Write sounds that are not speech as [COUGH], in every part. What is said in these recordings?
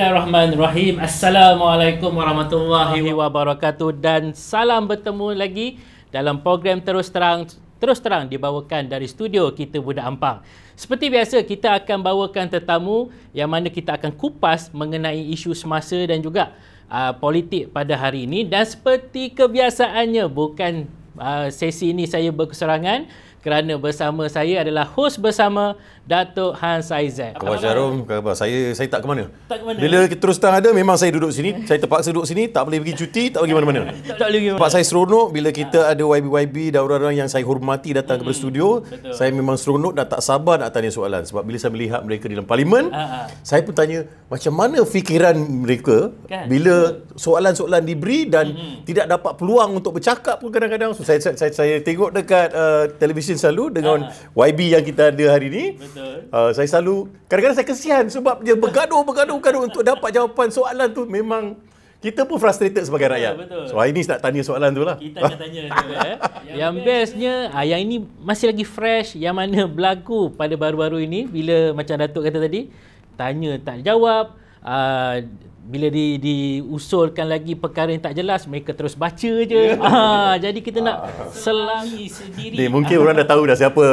Bismillahirrahmanirrahim. Assalamualaikum warahmatullahi wabarakatuh dan salam bertemu lagi dalam program Terus Terang Terus Terang dibawakan dari studio kita Budak Ampang. Seperti biasa kita akan bawakan tetamu yang mana kita akan kupas mengenai isu semasa dan juga uh, politik pada hari ini dan seperti kebiasaannya bukan uh, sesi ini saya berkeserangan kerana bersama saya adalah host bersama Datuk Hans Aizat. Khabar Syarum, khabar. Saya saya tak ke mana. Tak ke mana. Bila kita terus terang ada, memang saya duduk sini. saya terpaksa duduk sini, tak boleh pergi cuti, tak pergi mana-mana. [LAUGHS] tak boleh pergi Sebab saya seronok bila kita ha. ada YB-YB dan orang-orang yang saya hormati datang hmm. ke studio. Betul. Saya memang seronok dan tak sabar nak tanya soalan. Sebab bila saya melihat mereka di dalam parlimen, ha. saya pun tanya macam mana fikiran mereka kan? bila soalan-soalan diberi dan hmm, hmm. tidak dapat peluang untuk bercakap pun kadang-kadang. So, saya, saya, saya, saya tengok dekat uh, televisyen selalu dengan ha. YB yang kita ada hari ini. Betul. Uh, saya selalu, kadang-kadang saya kesian sebab dia bergaduh, bergaduh, bergaduh untuk dapat jawapan soalan tu memang kita pun frustrated sebagai betul, rakyat. Betul. So hari ni nak tanya soalan tu lah. Kita akan tanya. tu, eh. [LAUGHS] Yang, yang bestnya, ah, yang ini masih lagi fresh yang mana berlaku pada baru-baru ini bila macam Datuk kata tadi, tanya tak jawab, Uh, bila di diusulkan lagi perkara yang tak jelas mereka terus baca je. Yeah. Ya. [LAUGHS] Ha, jadi kita nak ah. selangi sendiri. Ni mungkin orang dah tahu dah siapa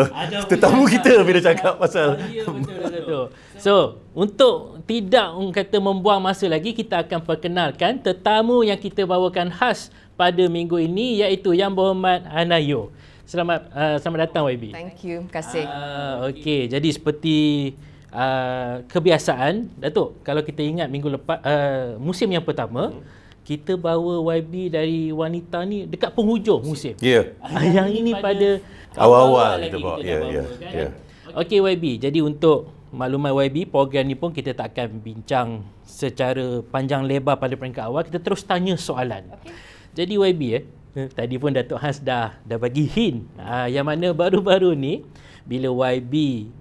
tetamu kita bila tak cakap tak pasal. Betul So, untuk tidak kata membuang masa lagi kita akan perkenalkan tetamu yang kita bawakan khas pada minggu ini iaitu Yang Berhormat Anayo. Selamat uh, selamat datang YB. Thank you. Terima kasih. Uh, okey, jadi seperti uh, kebiasaan Datuk kalau kita ingat minggu lepas uh, musim yang pertama hmm. kita bawa YB dari wanita ni dekat penghujung musim. Yeah. Ya. yang ini pada awal-awal kita bawa. Yeah, yeah. ya. ya, kan? ya. Okey YB jadi untuk maklumat YB program ni pun kita tak akan bincang secara panjang lebar pada peringkat awal kita terus tanya soalan. Okay. Jadi YB eh tadi pun Datuk Has dah dah bagi hint ah, yang mana baru-baru ni bila YB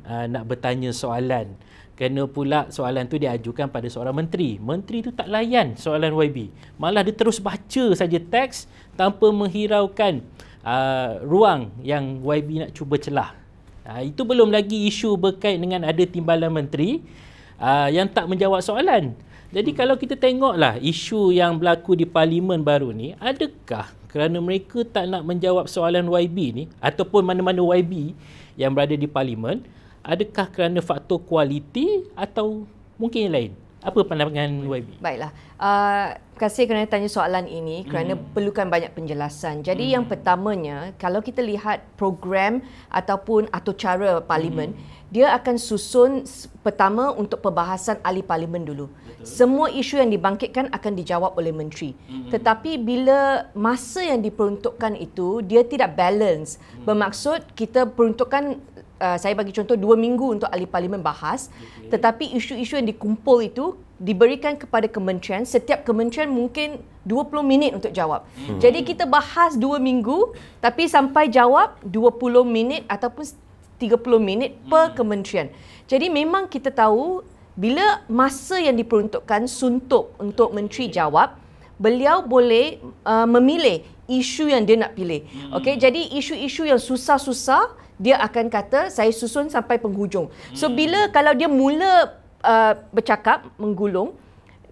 uh, nak bertanya soalan kena pula soalan tu diajukan pada seorang menteri menteri tu tak layan soalan YB malah dia terus baca saja teks tanpa menghiraukan uh, ruang yang YB nak cuba celah uh, itu belum lagi isu berkait dengan ada timbalan menteri uh, yang tak menjawab soalan jadi hmm. kalau kita tengoklah isu yang berlaku di parlimen baru ni adakah kerana mereka tak nak menjawab soalan YB ni ataupun mana-mana YB yang berada di parlimen adakah kerana faktor kualiti atau mungkin yang lain apa pandangan YB baiklah uh, Terima kasih kerana tanya soalan ini kerana mm. perlukan banyak penjelasan. Jadi mm. yang pertamanya, kalau kita lihat program ataupun atau cara parlimen, mm. dia akan susun pertama untuk perbahasan ahli parlimen dulu. Mm semua isu yang dibangkitkan akan dijawab oleh menteri. Mm-hmm. Tetapi bila masa yang diperuntukkan itu dia tidak balance. Mm-hmm. Bermaksud kita peruntukkan uh, saya bagi contoh dua minggu untuk ahli parlimen bahas, okay. tetapi isu-isu yang dikumpul itu diberikan kepada kementerian setiap kementerian mungkin 20 minit untuk jawab. Mm-hmm. Jadi kita bahas dua minggu tapi sampai jawab 20 minit ataupun 30 minit per mm. kementerian. Jadi memang kita tahu bila masa yang diperuntukkan suntuk untuk menteri jawab beliau boleh uh, memilih isu yang dia nak pilih hmm. okey jadi isu-isu yang susah-susah dia akan kata saya susun sampai penghujung so hmm. bila kalau dia mula uh, bercakap menggulung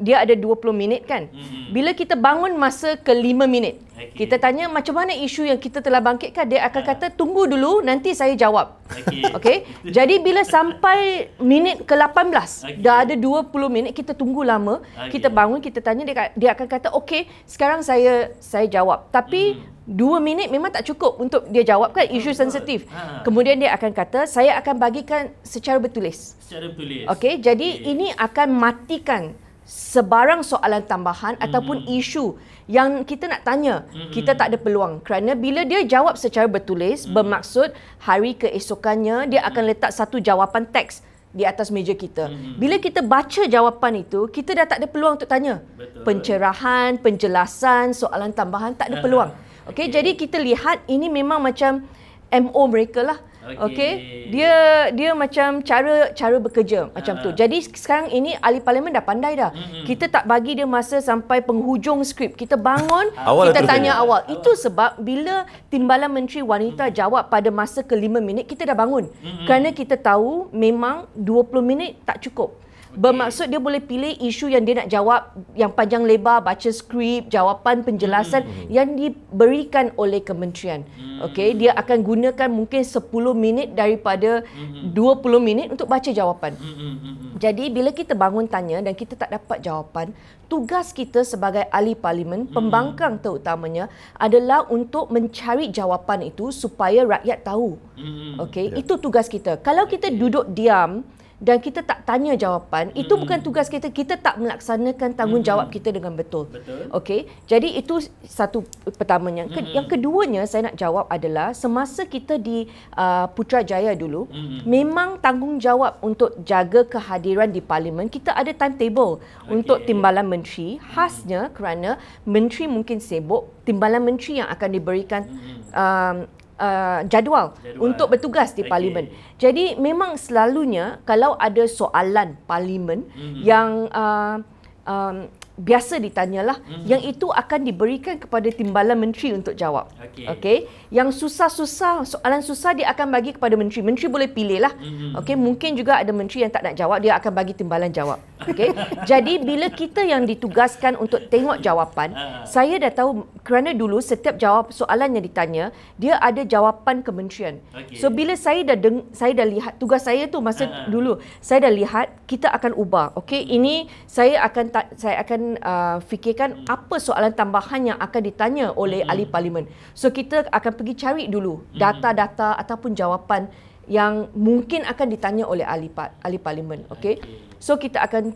dia ada 20 minit kan hmm. bila kita bangun masa ke 5 minit okay. kita tanya macam mana isu yang kita telah bangkitkan dia akan ah. kata tunggu dulu nanti saya jawab [LAUGHS] okey okay? jadi bila [LAUGHS] sampai minit ke 18 okay. dah ada 20 minit kita tunggu lama okay. kita bangun kita tanya dia dia akan kata okey sekarang saya saya jawab tapi hmm. Dua minit memang tak cukup untuk dia jawab kan isu sensitif. Ha. Kemudian dia akan kata, saya akan bagikan secara bertulis. Secara bertulis. Okay. jadi okay. ini akan matikan sebarang soalan tambahan hmm ataupun isu yang kita nak tanya mm-hmm. kita tak ada peluang kerana bila dia jawab secara bertulis mm-hmm. bermaksud hari keesokannya dia hmm. akan letak satu jawapan teks di atas meja kita mm-hmm. bila kita baca jawapan itu kita dah tak ada peluang untuk tanya Betul. pencerahan penjelasan soalan tambahan tak ada [LAUGHS] peluang okey okay. jadi kita lihat ini memang macam MO mereka lah Okey. Okay? Dia dia macam cara cara bekerja macam uh-huh. tu. Ah. Jadi sekarang ini ahli parlimen dah pandai dah. Uh-huh. Kita tak bagi dia masa sampai penghujung skrip. Kita bangun, uh kita tanya uh-huh. awal. Itu sebab bila timbalan menteri wanita uh-huh. jawab pada masa ke-5 minit kita dah bangun. Uh-huh. Kerana kita tahu memang 20 minit tak cukup. Bermaksud dia boleh pilih isu yang dia nak jawab yang panjang lebar, baca skrip, jawapan, penjelasan mm-hmm. yang diberikan oleh kementerian. Mm-hmm. Okey, dia akan gunakan mungkin 10 minit daripada mm-hmm. 20 minit untuk baca jawapan. Mm-hmm. Jadi bila kita bangun tanya dan kita tak dapat jawapan, tugas kita sebagai ahli parlimen, mm-hmm. pembangkang terutamanya adalah untuk mencari jawapan itu supaya rakyat tahu. Mm-hmm. Okey, yeah. itu tugas kita. Kalau ya, kita ya. duduk diam, dan kita tak tanya jawapan hmm itu bukan tugas kita kita tak melaksanakan tanggungjawab hmm kita dengan betul, betul. okey jadi itu satu pertamanya mm-hmm. Ke, hmm. yang keduanya saya nak jawab adalah semasa kita di uh, Putrajaya dulu hmm memang tanggungjawab untuk jaga kehadiran di parlimen kita ada timetable okay. untuk timbalan menteri khasnya kerana menteri mungkin sibuk timbalan menteri yang akan diberikan hmm um, Uh, jadual, jadual untuk bertugas di okay. parlimen. Jadi memang selalunya kalau ada soalan parlimen mm-hmm. yang uh, um, biasa ditanyalah mm-hmm. yang itu akan diberikan kepada timbalan menteri untuk jawab. Okey. Okay? Yang susah-susah soalan susah dia akan bagi kepada menteri. Menteri boleh pilih lah. Mm-hmm. Okey, mungkin juga ada menteri yang tak nak jawab dia akan bagi timbalan jawab. Okey. [LAUGHS] Jadi bila kita yang ditugaskan untuk tengok jawapan, ha. saya dah tahu kerana dulu setiap jawab soalan yang ditanya, dia ada jawapan kementerian. Okay. So bila saya dah deng- saya dah lihat tugas saya tu masa uh-huh. dulu, saya dah lihat kita akan ubah. Okey, ini saya akan saya akan uh, fikirkan apa soalan tambahan yang akan ditanya oleh mm. ahli parlimen. So kita akan pergi cari dulu data-data ataupun jawapan yang mungkin akan ditanya oleh ahli ahli parlimen, okay, So kita akan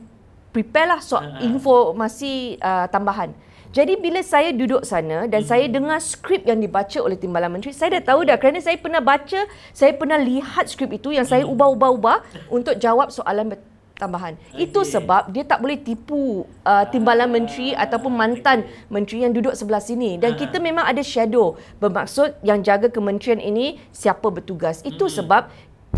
prepare lah so informasi uh, tambahan. Jadi bila saya duduk sana dan mm. saya dengar skrip yang dibaca oleh Timbalan Menteri, saya dah tahu dah kerana saya pernah baca, saya pernah lihat skrip itu yang saya ubah-ubah-ubah untuk jawab soalan tambahan. Okay. Itu sebab dia tak boleh tipu uh, timbalan menteri ataupun mantan menteri yang duduk sebelah sini. Dan ha. kita memang ada shadow bermaksud yang jaga kementerian ini siapa bertugas. Itu hmm. sebab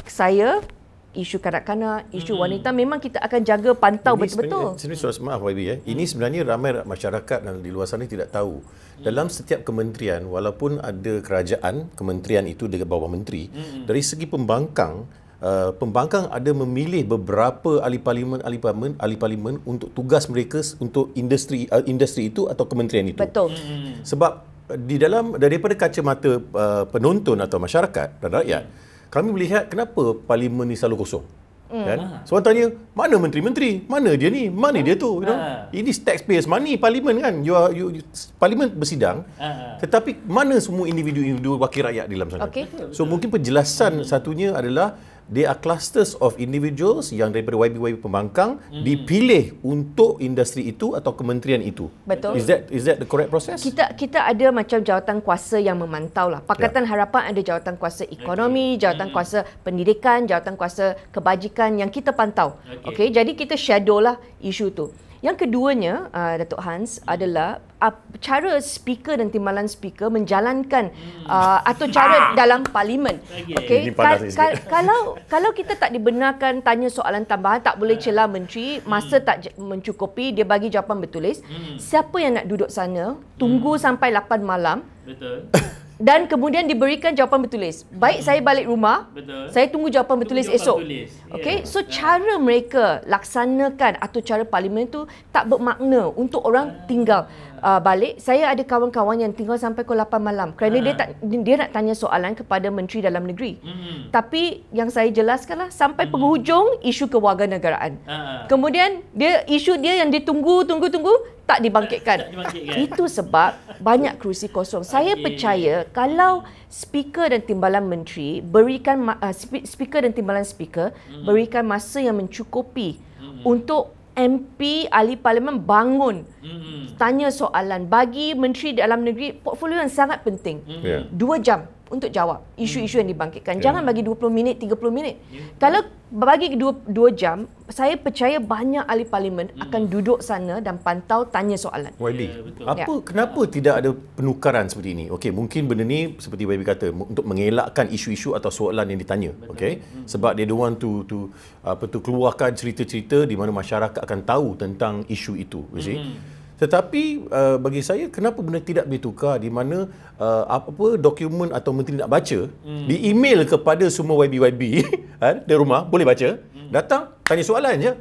saya isu kanak-kanak, isu hmm. wanita memang kita akan jaga pantau ini betul-betul. Sebenarnya, sebenarnya maaf YB, eh. ini hmm. sebenarnya ramai masyarakat dan di luar sana tidak tahu. Hmm. Dalam setiap kementerian, walaupun ada kerajaan, kementerian itu dengan bawah menteri, hmm. dari segi pembangkang, uh, pembangkang ada memilih beberapa ahli parlimen ahli parlimen ahli parlimen untuk tugas mereka untuk industri uh, industri itu atau kementerian itu betul hmm, hmm, hmm. sebab eh, di dalam daripada kacamata uh, penonton atau masyarakat dan rakyat kami melihat kenapa parlimen ni selalu kosong mm. kan ah. seorang tanya mana menteri-menteri mana dia ni mana dia tu you know ah. ini taxpayers money parlimen kan you are you, you parlimen bersidang ah, tetapi mana semua individu-individu wakil rakyat di dalam sana okay. so mungkin penjelasan satunya adalah they are clusters of individuals yang daripada YB-YB pembangkang mm dipilih untuk industri itu atau kementerian itu. Betul. Is that is that the correct process? Kita kita ada macam jawatan kuasa yang memantau lah. Pakatan yeah. Harapan ada jawatan kuasa ekonomi, okay. jawatan mm kuasa pendidikan, jawatan kuasa kebajikan yang kita pantau. Okey, okay, jadi kita shadow lah isu tu. Yang keduanya, uh, Datuk Hans, adalah uh, cara speaker dan timbalan speaker menjalankan hmm. uh, atau cara ah. dalam parlimen. Okay. Okay. Ka- ka- kalau kalau kita tak dibenarkan tanya soalan tambahan, tak boleh ah. celah menteri, masa hmm. tak mencukupi, dia bagi jawapan bertulis. Hmm. Siapa yang nak duduk sana, hmm. tunggu hmm. sampai 8 malam. Betul. [LAUGHS] dan kemudian diberikan jawapan bertulis. Baik hmm. saya balik rumah, Betul. saya tunggu jawapan bertulis jawapan esok. Bertulis. Ya, okay, yeah. so yeah. cara mereka laksanakan atau cara parlimen itu tak bermakna untuk orang yeah. tinggal uh, balik saya ada kawan-kawan yang tinggal sampai pukul 8 malam kerana uh. dia ah. tak dia nak tanya soalan kepada menteri dalam negeri mm-hmm. tapi yang saya jelaskanlah sampai mm-hmm. penghujung isu kewarganegaraan uh. kemudian dia isu dia yang ditunggu tunggu tunggu tak dibangkitkan, tak dibangkitkan. itu sebab banyak kerusi kosong saya percaya kalau speaker dan timbalan menteri berikan uh, speaker dan timbalan speaker mm-hmm. berikan masa yang mencukupi hmm. untuk MP ahli parlimen bangun mm-hmm. tanya soalan bagi menteri dalam negeri portfolio yang sangat penting mm-hmm. yeah. dua jam untuk jawab isu-isu yang dibangkitkan. Yeah. Jangan bagi 20 minit, 30 minit. Yeah. Kalau bagi 2, 2 jam, saya percaya banyak ahli parlimen mm. akan duduk sana dan pantau tanya soalan. Wali, ya, yeah, apa yeah. kenapa tidak ada penukaran seperti ini? Okey, mungkin benda ni seperti Baby kata untuk mengelakkan isu-isu atau soalan yang ditanya. Okey. Mm. Sebab dia don't want to to apa tu keluarkan cerita-cerita di mana masyarakat akan tahu tentang isu itu, you see? Mm. Tetapi uh, bagi saya kenapa benda tidak bertukar di mana uh, apa-apa dokumen atau menteri nak baca hmm. di email kepada semua YB-YB [LAUGHS] eh, di rumah boleh baca hmm. datang tanya soalan je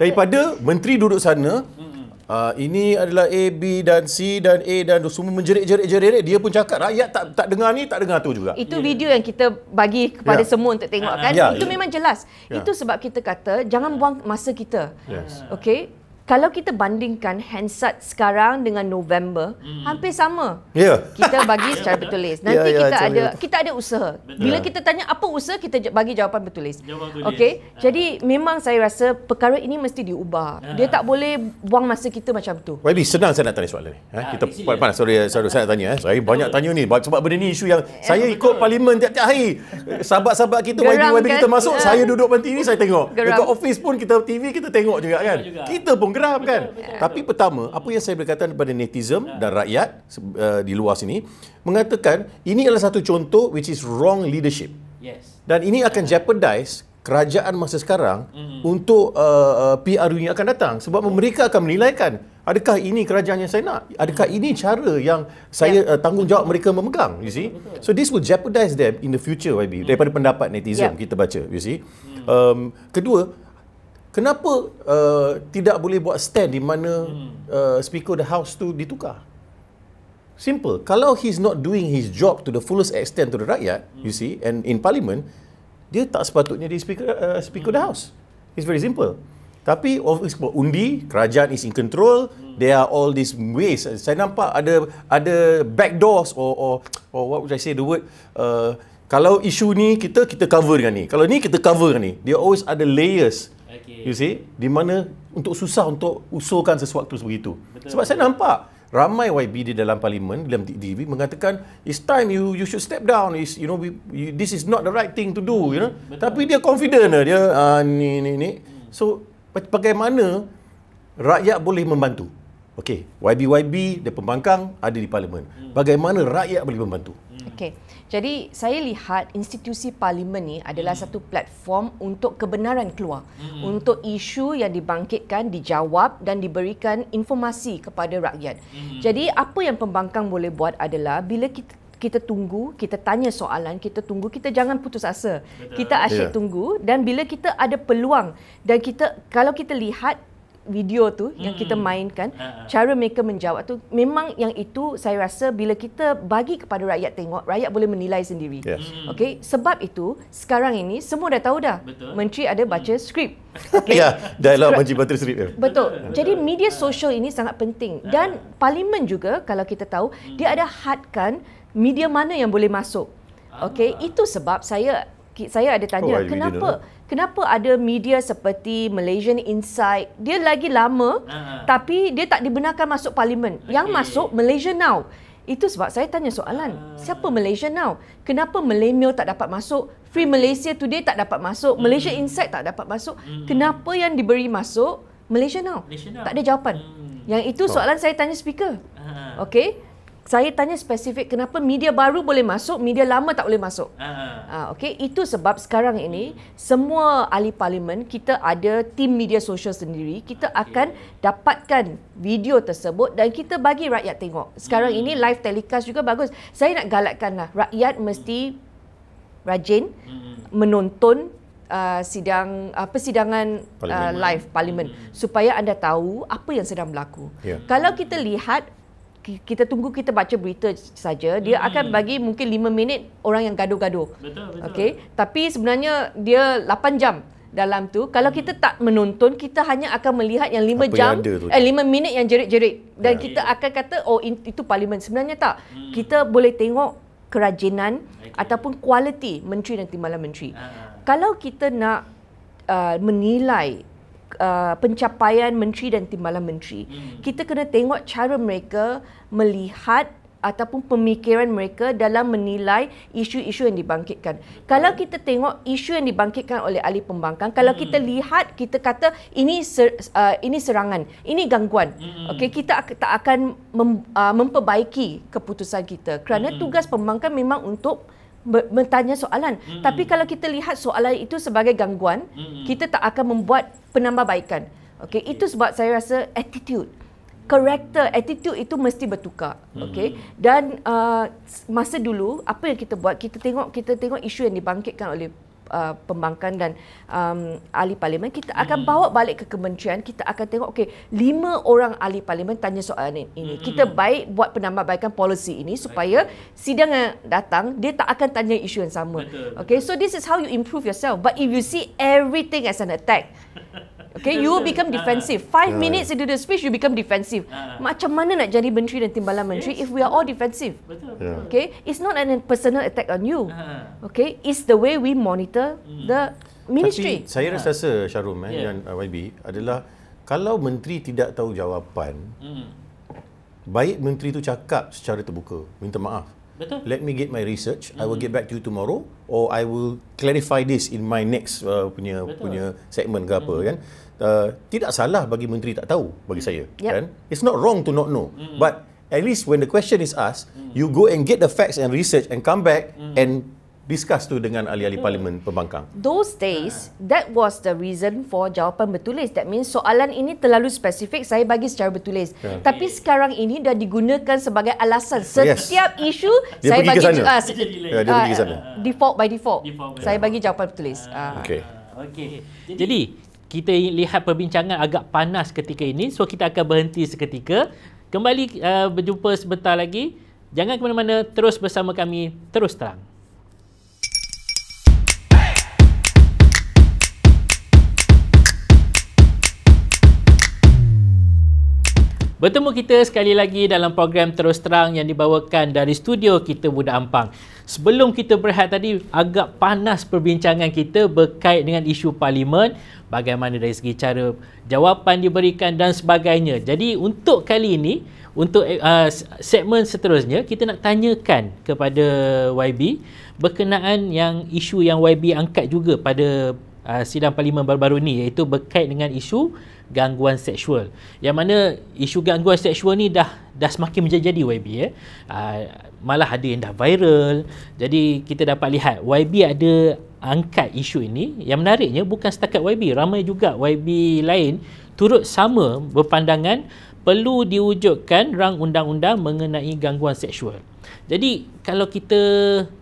daripada menteri duduk sana hmm. uh, ini adalah A, B dan C dan A dan semua menjerit-jerit-jerit dia pun cakap rakyat tak tak dengar ni tak dengar tu juga itu yeah. video yang kita bagi kepada yeah. semua untuk tengok ah, kan yeah. itu yeah. memang jelas yeah. itu sebab kita kata jangan buang masa kita yes. okay kalau kita bandingkan handset sekarang dengan November, hmm. hampir sama. Yeah. Kita bagi [LAUGHS] ya, secara ya. bertulis. Ya, Nanti yeah, yeah, kita ada betul. kita ada usaha. Bila kita tanya apa usaha, kita bagi jawapan bertulis. Jawapan bertulis. Uh. Jadi memang saya rasa perkara ini mesti diubah. Uh. Dia tak boleh buang masa kita macam tu. Wei, senang saya nak tanya soalan ni. Ha? Uh, kita pan, pan, sorry, eh, sorry saya nak tanya eh. Saya banyak tanya ni sebab benda ni isu yang saya ikut parlimen tiap-tiap hari. Sahabat-sahabat kita YB YB kita kan? masuk, uh. saya duduk panti ini saya tengok. Geram. Dekat office pun kita TV kita tengok juga kan. Kita pun geram kan. Betul, betul. Tapi pertama, apa yang saya berkata kepada netizen ya. dan rakyat uh, di luar sini, mengatakan ini adalah satu contoh which is wrong leadership. Yes. Dan ini akan jeopardize kerajaan masa sekarang mm-hmm. untuk uh, PRU yang akan datang. Sebab oh. mereka akan menilaikan adakah ini kerajaan yang saya nak? Adakah hmm. ini cara yang saya yeah. Ya. uh, tanggungjawab mereka memegang? You see? So this will jeopardize them in the future, YB. Mm. Daripada pendapat netizen yeah. kita baca, you see? Hmm. Um, kedua, kenapa uh, tidak boleh buat stand di mana hmm. uh, speaker the house tu ditukar simple kalau he's not doing his job to the fullest extent to the rakyat hmm. you see and in parliament dia tak sepatutnya di speaker uh, speaker hmm. the house it's very simple tapi of undi kerajaan is in control hmm. there are all these ways saya nampak ada ada back doors or or or what would i say the word uh, kalau isu ni kita kita cover dengan ni kalau ni kita cover dengan ni dia always ada layers Okay. You see, di mana untuk susah untuk usulkan sesuatu sebegitu. Betul, Sebab betul. saya nampak ramai YB di dalam parlimen dalam TV mengatakan it's time you you should step down is you know we, you, this is not the right thing to do you know Betul. tapi dia confident lah. dia ah, ni ni ni hmm. so bagaimana rakyat boleh membantu okey YB YB dia pembangkang ada di parlimen hmm. bagaimana rakyat boleh membantu hmm. okey jadi saya lihat institusi parlimen ni adalah satu platform untuk kebenaran keluar, hmm. untuk isu yang dibangkitkan dijawab dan diberikan informasi kepada rakyat. Hmm. Jadi apa yang pembangkang boleh buat adalah bila kita kita tunggu, kita tanya soalan, kita tunggu, kita jangan putus asa. Kita asyik yeah. tunggu dan bila kita ada peluang dan kita kalau kita lihat video tu hmm. yang kita hmm. mainkan uh cara mereka menjawab tu memang yang itu saya rasa bila kita bagi kepada rakyat tengok rakyat boleh menilai sendiri yes. hmm. okey sebab itu sekarang ini semua dah tahu dah betul. menteri ada baca hmm. skrip [LAUGHS] okey ya dialog menteri baca skrip ya. betul. betul jadi media ha. sosial ini sangat penting dan uh parlimen juga kalau kita tahu hmm. dia ada hadkan media mana yang boleh masuk Okey, ah. itu sebab saya saya ada tanya oh, kenapa kenapa ada media seperti Malaysian Insight dia lagi lama uh-huh. tapi dia tak dibenarkan masuk parlimen okay. yang masuk Malaysia Now itu sebab saya tanya soalan uh siapa Malaysia Now kenapa Malaymio tak dapat masuk Free Malaysia Today tak dapat masuk uh-huh. Insight tak dapat masuk uh kenapa yang diberi masuk Malaysian Now, Malaysia Now. tak ada jawapan uh yang itu soalan saya tanya speaker uh okey saya tanya spesifik kenapa media baru boleh masuk, media lama tak boleh masuk. Uh-huh. Uh, ah, okay, itu sebab sekarang ini semua ahli parlimen kita ada tim media sosial sendiri. Kita okay. akan dapatkan video tersebut dan kita bagi rakyat tengok. Sekarang uh ini live telecast juga bagus. Saya nak galakkanlah rakyat hmm. mesti rajin uh menonton uh, sidang uh, persidangan ah, parlimen. Uh, live parlimen uh supaya anda tahu apa yang sedang berlaku. Yeah. Kalau kita lihat kita tunggu kita baca berita saja dia hmm. akan bagi mungkin 5 minit orang yang gaduh-gaduh betul betul okey tapi sebenarnya dia 8 jam dalam tu kalau hmm. kita tak menonton kita hanya akan melihat yang 5 Apa jam yang eh 5 minit yang jerit-jerit dan ya, kita ya. akan kata oh itu parlimen sebenarnya tak hmm. kita boleh tengok kerajinan okay. ataupun kualiti menteri dan timbalan menteri uh-huh. kalau kita nak uh, menilai Uh, pencapaian menteri dan timbalan menteri. Hmm. Kita kena tengok cara mereka melihat ataupun pemikiran mereka dalam menilai isu-isu yang dibangkitkan. Kalau kita tengok isu yang dibangkitkan oleh ahli pembangkang, kalau hmm. kita lihat kita kata ini ser, uh, ini serangan, ini gangguan. Hmm. Okey, kita tak akan mem, uh, memperbaiki keputusan kita kerana hmm. tugas pembangkang memang untuk bertanya soalan. Mm-hmm. Tapi kalau kita lihat soalan itu sebagai gangguan, mm-hmm. kita tak akan membuat penambahbaikan. Okey, okay. itu sebab saya rasa attitude karakter attitude itu mesti bertukar hmm. Okay, dan uh, masa dulu apa yang kita buat kita tengok kita tengok isu yang dibangkitkan oleh Uh, pembangkang dan um, ahli parlimen kita akan hmm. bawa balik ke kementerian kita akan tengok okey lima orang ahli parlimen tanya soalan ini hmm. kita baik buat penambahbaikan polisi ini supaya sidang yang datang dia tak akan tanya isu yang sama okey so this is how you improve yourself but if you see everything as an attack [LAUGHS] Okay, you become ah. defensive. Five ah. minutes into the speech, you become defensive. Ah. Macam mana nak jadi menteri dan timbalan menteri if we are all defensive? Okay, it's not a personal attack on you. Okay, it's the way we monitor hmm. the ministry. Tapi saya rasa rasa Syarum eh, dan uh, YB adalah kalau menteri tidak tahu jawapan, hmm. baik menteri itu cakap secara terbuka, minta maaf. Betul. Let me get my research. Mm-hmm. I will get mm-hmm. back to you tomorrow or I will clarify this in my next uh, punya Betul. punya segment ke mm-hmm. kan. Uh, tidak salah bagi menteri tak tahu bagi mm. saya yep. kan. It's not wrong to not know. Mm-hmm. But at least when the question is asked, mm-hmm. you go and get the facts and research and come back mm-hmm. and discuss tu dengan ahli-ahli hmm. parlimen pembangkang. Those days, that was the reason for jawapan bertulis. That means soalan ini terlalu spesifik, saya bagi secara bertulis. Yeah. Tapi sekarang ini dah digunakan sebagai alasan. Setiap yes. isu, dia saya bagi... Ya, ke sana. Uh, ah. dia pergi sana. default by default. default by saya bagi jawapan bertulis. Uh. Ah. Ah. Okay. okay. Jadi, Jadi, kita lihat perbincangan agak panas ketika ini. So, kita akan berhenti seketika. Kembali uh, berjumpa sebentar lagi. Jangan ke mana-mana, terus bersama kami, terus terang. Bertemu kita sekali lagi dalam program Terus Terang yang dibawakan dari studio kita Muda Ampang. Sebelum kita berehat tadi, agak panas perbincangan kita berkait dengan isu parlimen, bagaimana dari segi cara jawapan diberikan dan sebagainya. Jadi untuk kali ini, untuk uh, segmen seterusnya, kita nak tanyakan kepada YB berkenaan yang isu yang YB angkat juga pada uh, sidang parlimen baru-baru ini iaitu berkait dengan isu gangguan seksual. Yang mana isu gangguan seksual ni dah dah semakin menjadi-jadi YB ya. Eh. Uh, malah ada yang dah viral. Jadi kita dapat lihat YB ada angkat isu ini. Yang menariknya bukan setakat YB, ramai juga YB lain turut sama berpandangan perlu diwujudkan rang undang-undang mengenai gangguan seksual. Jadi kalau kita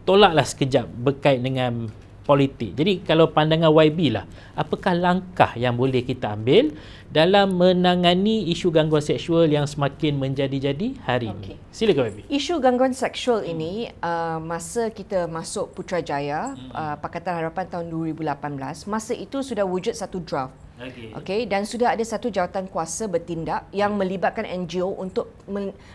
tolaklah sekejap berkait dengan politik. Jadi kalau pandangan YB lah, apakah langkah yang boleh kita ambil dalam menangani isu gangguan seksual yang semakin menjadi-jadi hari okay. ini? Silakan YB. Isu gangguan seksual hmm. ini uh, masa kita masuk Putrajaya, hmm. uh, Pakatan Harapan tahun 2018, masa itu sudah wujud satu draft Okay. okay, dan sudah ada satu jawatan kuasa bertindak yang melibatkan NGO untuk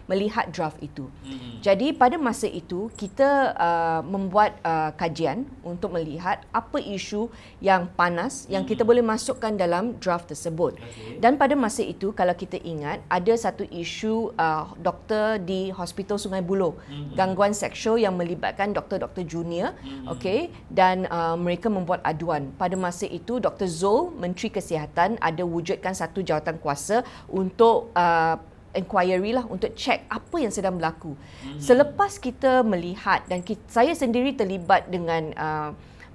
melihat draft itu. Mm-hmm. Jadi pada masa itu kita uh, membuat uh, kajian untuk melihat apa isu yang panas yang mm-hmm. kita hmm. boleh masukkan dalam draft tersebut. Okay. Dan pada masa itu kalau kita ingat ada satu isu uh, doktor di Hospital Sungai Buloh mm-hmm. gangguan seksual yang melibatkan doktor-doktor junior, mm-hmm. okay, dan uh, mereka membuat aduan. Pada masa itu Dr Zul Menteri Kesihatan kesihatan ada wujudkan satu jawatan kuasa untuk uh, inquiry lah untuk check apa yang sedang berlaku. Hmm. Selepas kita melihat dan kita, saya sendiri terlibat dengan uh,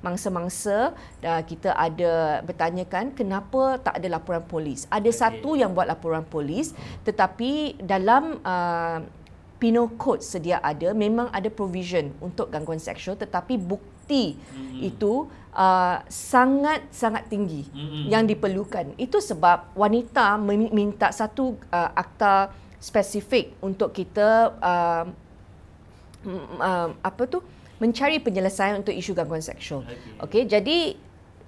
mangsa-mangsa uh, kita ada bertanyakan kenapa tak ada laporan polis. Ada okay. satu yang buat laporan polis tetapi dalam uh, penal code sedia ada memang ada provision untuk gangguan seksual tetapi bukti mm-hmm. itu sangat-sangat uh, tinggi mm-hmm. yang diperlukan. Itu sebab wanita meminta satu uh, akta spesifik untuk kita uh, uh, apa tu mencari penyelesaian untuk isu gangguan seksual. Okey, okay, jadi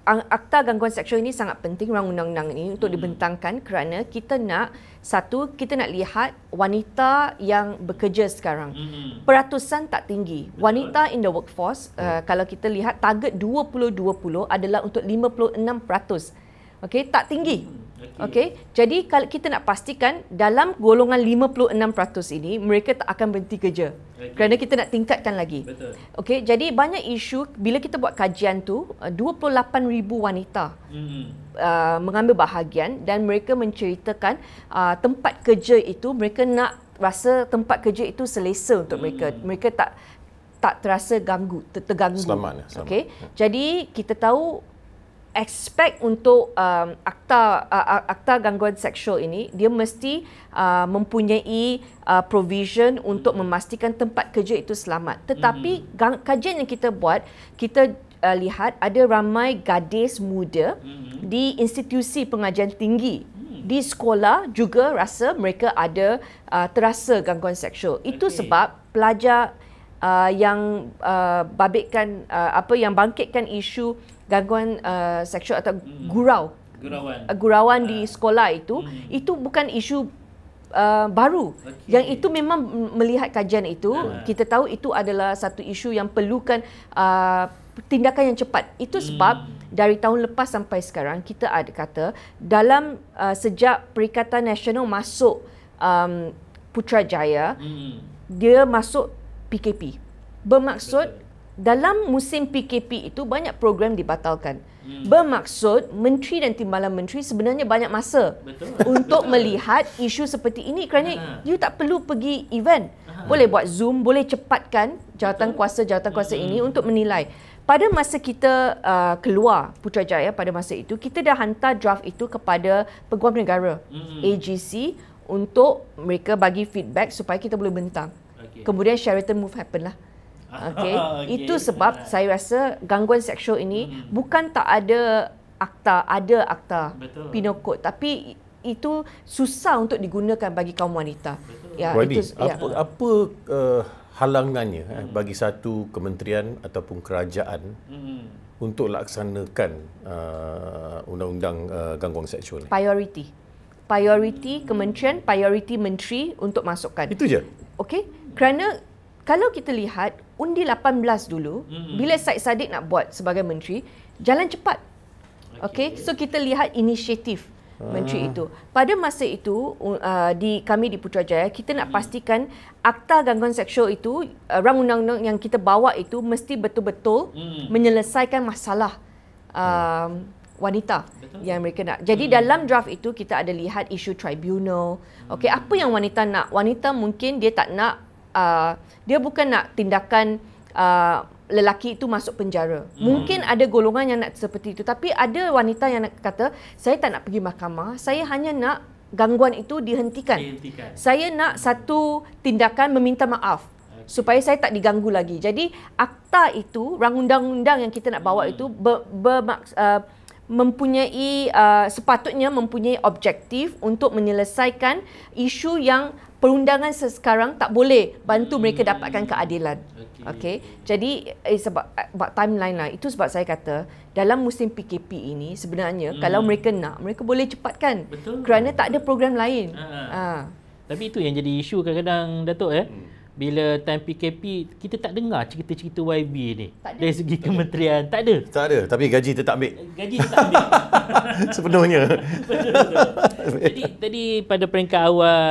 akta gangguan seksual ini sangat penting orang undang-undang ini untuk hmm. dibentangkan kerana kita nak satu kita nak lihat wanita yang bekerja sekarang hmm. peratusan tak tinggi wanita in the workforce uh, hmm. kalau kita lihat target 2020 adalah untuk 56% peratus okey tak tinggi hmm, okey jadi kalau kita nak pastikan dalam golongan 56% ini mereka tak akan berhenti kerja kerana kita nak tingkatkan lagi Betul. okey jadi banyak isu bila kita buat kajian tu 28000 eh, wanita mm-hmm. uh, mengambil bahagian dan mereka menceritakan uh, tempat kerja itu mereka nak rasa tempat kerja itu selesa untuk mm-hmm. mereka hmm. mereka tak tak terasa ganggu terganggu selamat, ya, selamat. okey jadi kita tahu expect untuk um, akta uh, akta gangguan seksual ini dia mesti uh, mempunyai uh, provision untuk hmm. memastikan tempat kerja itu selamat tetapi mm-hmm. kajian yang kita buat kita uh, lihat ada ramai gadis muda mm-hmm. di institusi pengajian tinggi hmm. di sekolah juga rasa mereka ada uh, terasa gangguan seksual itu okay. sebab pelajar uh, yang uh, babitkan uh, apa yang bangkitkan isu gangguan uh, seksual atau hmm. gurau gurauan, uh, gurauan uh. di ah. sekolah itu hmm. itu bukan isu Uh, baru okay. yang itu memang melihat kajian itu uh. kita tahu itu adalah satu isu yang perlukan uh, tindakan yang cepat itu hmm. sebab dari tahun lepas sampai sekarang kita ada kata dalam uh, sejak perikatan nasional masuk um, Putrajaya mm. dia masuk PKP bermaksud dalam musim PKP itu banyak program dibatalkan. Hmm. Bermaksud menteri dan timbalan menteri sebenarnya banyak masa betul, [LAUGHS] untuk betul. melihat isu seperti ini kerana Aha. you tak perlu pergi event. Aha. Boleh buat Zoom, boleh cepatkan jawatan kuasa-jawatan kuasa hmm. ini untuk menilai. Pada masa kita uh, keluar Putrajaya pada masa itu, kita dah hantar draft itu kepada Peguam Negara, hmm. AGC untuk mereka bagi feedback supaya kita boleh bentang. Okay. Kemudian Sheraton Move happen lah. Okay. [LAUGHS] okay. Itu sebab right. saya rasa gangguan seksual ini hmm. bukan tak ada akta, ada akta penokot tapi itu susah untuk digunakan bagi kaum wanita. Ya, Wadi, itu ya. apa apa uh, halangannya eh, hmm. eh, bagi satu kementerian ataupun kerajaan hmm. untuk laksanakan eh, undang-undang uh, gangguan seksual. Priority. Priority kementerian, priority menteri untuk masukkan. Itu je. Okey. Kerana kalau kita lihat undi 18 dulu mm-hmm. bila Said Saddiq nak buat sebagai menteri jalan cepat okey okay? so kita lihat inisiatif ah. menteri itu. Pada masa itu uh, di kami di Putrajaya kita nak hmm. pastikan akta gangguan seksual itu uh, rang undang-undang yang kita bawa itu mesti betul-betul hmm. menyelesaikan masalah uh, wanita Betul. yang mereka nak. Jadi hmm. dalam draft itu kita ada lihat isu tribunal. Hmm. Okey, apa yang wanita nak? Wanita mungkin dia tak nak uh, dia bukan nak tindakan uh, lelaki itu masuk penjara. Hmm. Mungkin ada golongan yang nak seperti itu, tapi ada wanita yang nak kata, saya tak nak pergi mahkamah, saya hanya nak gangguan itu dihentikan. dihentikan. Saya nak satu tindakan meminta maaf supaya saya tak diganggu lagi. Jadi akta itu, rang undang-undang yang kita nak bawa hmm. itu ber, ber, uh, mempunyai uh, sepatutnya mempunyai objektif untuk menyelesaikan isu yang perundangan sekarang tak boleh bantu mereka hmm. dapatkan keadilan. Okey. Jadi eh, sebab eh, about timeline lah. Itu sebab saya kata dalam musim PKP ini sebenarnya hmm. kalau mereka nak mereka boleh cepatkan. Betul. Kerana tak ada program lain. Ha. ha. Tapi itu yang jadi isu kadang-kadang Datuk eh. Hmm bila time PKP kita tak dengar cerita-cerita YB ni dari segi kementerian tak ada tak ada tapi gaji tetap ambil eh, gaji tetap ambil [LAUGHS] sepenuhnya jadi tadi pada peringkat awal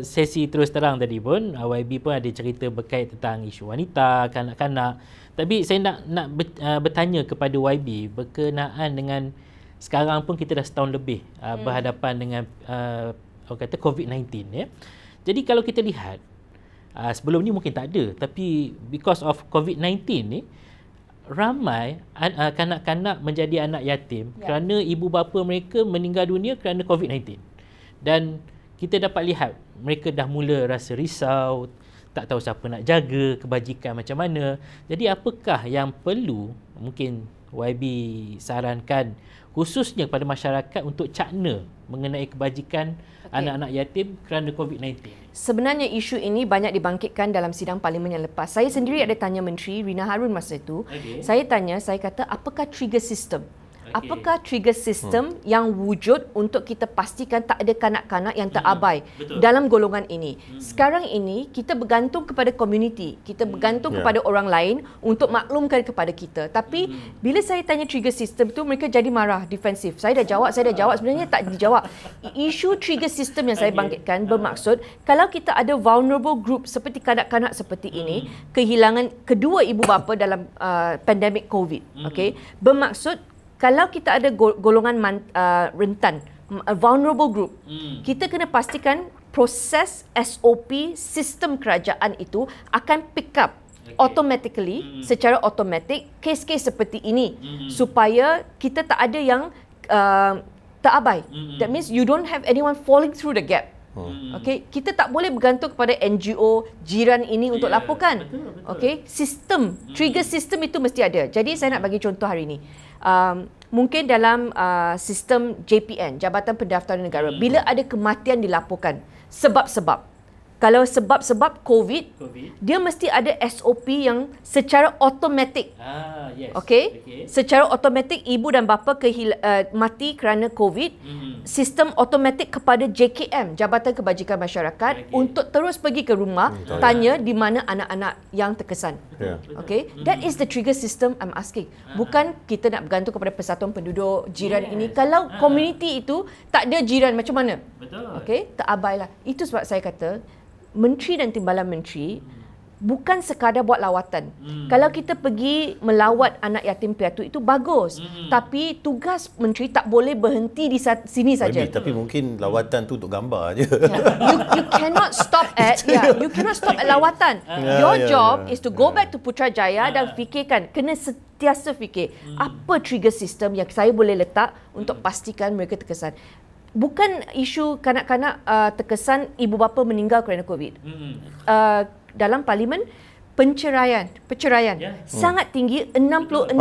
sesi terus terang tadi pun ah, YB pun ada cerita berkait tentang isu wanita kanak-kanak tapi saya nak nak ah, bertanya kepada YB berkenaan dengan sekarang pun kita dah setahun lebih ah, hmm. berhadapan dengan uh, kata COVID-19 ya jadi kalau kita lihat Ah, sebelum ni mungkin tak ada tapi because of COVID-19 ni ramai an, uh, kanak-kanak menjadi anak yatim yeah. kerana ibu bapa mereka meninggal dunia kerana COVID-19 dan kita dapat lihat mereka dah mula rasa risau tak tahu siapa nak jaga kebajikan macam mana jadi apakah yang perlu mungkin YB sarankan khususnya kepada masyarakat untuk cakna mengenai kebajikan okay. anak-anak yatim kerana COVID-19. Sebenarnya isu ini banyak dibangkitkan dalam sidang parlimen yang lepas. Saya sendiri ada tanya menteri Rina Harun masa itu. Okay. Saya tanya, saya kata apakah trigger sistem? apakah trigger system hmm. yang wujud untuk kita pastikan tak ada kanak-kanak yang hmm. terabai hmm. dalam golongan ini. Hmm. Sekarang ini kita bergantung kepada community, kita hmm. bergantung hmm. kepada orang lain untuk maklumkan kepada kita. Tapi hmm. bila saya tanya trigger system tu mereka jadi marah, defensif. Saya dah jawab, saya dah ah. jawab sebenarnya tak dijawab. Isu trigger system yang saya bangkitkan okay. Ah. bermaksud kalau kita ada vulnerable group seperti kanak-kanak seperti hmm. ini, kehilangan kedua ibu bapa dalam uh, pandemik COVID, hmm. okey. Bermaksud kalau kita ada golongan man, uh, rentan vulnerable group hmm. kita kena pastikan proses SOP sistem kerajaan itu akan pick up okay. automatically hmm. secara automatic, kes-kes seperti ini hmm. supaya kita tak ada yang uh, terabai hmm. that means you don't have anyone falling through the gap oh. hmm. Okay, kita tak boleh bergantung kepada NGO jiran ini untuk yeah, laporkan. Betul, betul. Okay, sistem hmm. trigger sistem itu mesti ada. Jadi saya nak bagi contoh hari ini um, mungkin dalam uh, sistem JPN, Jabatan Pendaftaran Negara, hmm. bila ada kematian dilaporkan, sebab-sebab, kalau sebab-sebab COVID, COVID, dia mesti ada SOP yang secara automatik. Ah, yes. Okay? okay. Secara automatik, ibu dan bapa uh, mati kerana COVID, mm-hmm. sistem automatik kepada JKM, Jabatan Kebajikan Masyarakat, okay. untuk terus pergi ke rumah, mm-hmm. tanya ya. di mana anak-anak yang terkesan. Yeah. Ya. Okay? Mm-hmm. That is the trigger system I'm asking. uh Bukan kita nak bergantung kepada persatuan penduduk, jiran yes. ini. Kalau uh community itu tak ada jiran, macam mana? Betul. Okay? Terabailah. Itu sebab saya kata, menteri dan timbalan menteri bukan sekadar buat lawatan. Hmm. Kalau kita pergi melawat anak yatim piatu itu bagus. Hmm. Tapi tugas menteri tak boleh berhenti di sini saja. Maybe, tapi mungkin lawatan tu untuk gambar aja. Ya. Yeah. You, you cannot stop [LAUGHS] at yeah, you cannot stop at lawatan. [LAUGHS] Yeah, Your yeah, job yeah. is to go yeah. back to Putrajaya yeah. dan fikirkan kena setiasa fikir hmm. apa trigger system yang saya boleh letak untuk hmm. pastikan mereka terkesan bukan isu kanak-kanak uh, terkesan ibu bapa meninggal kerana COVID. Hmm. Uh, dalam parlimen penceraian, perceraian yeah. sangat tinggi 66,000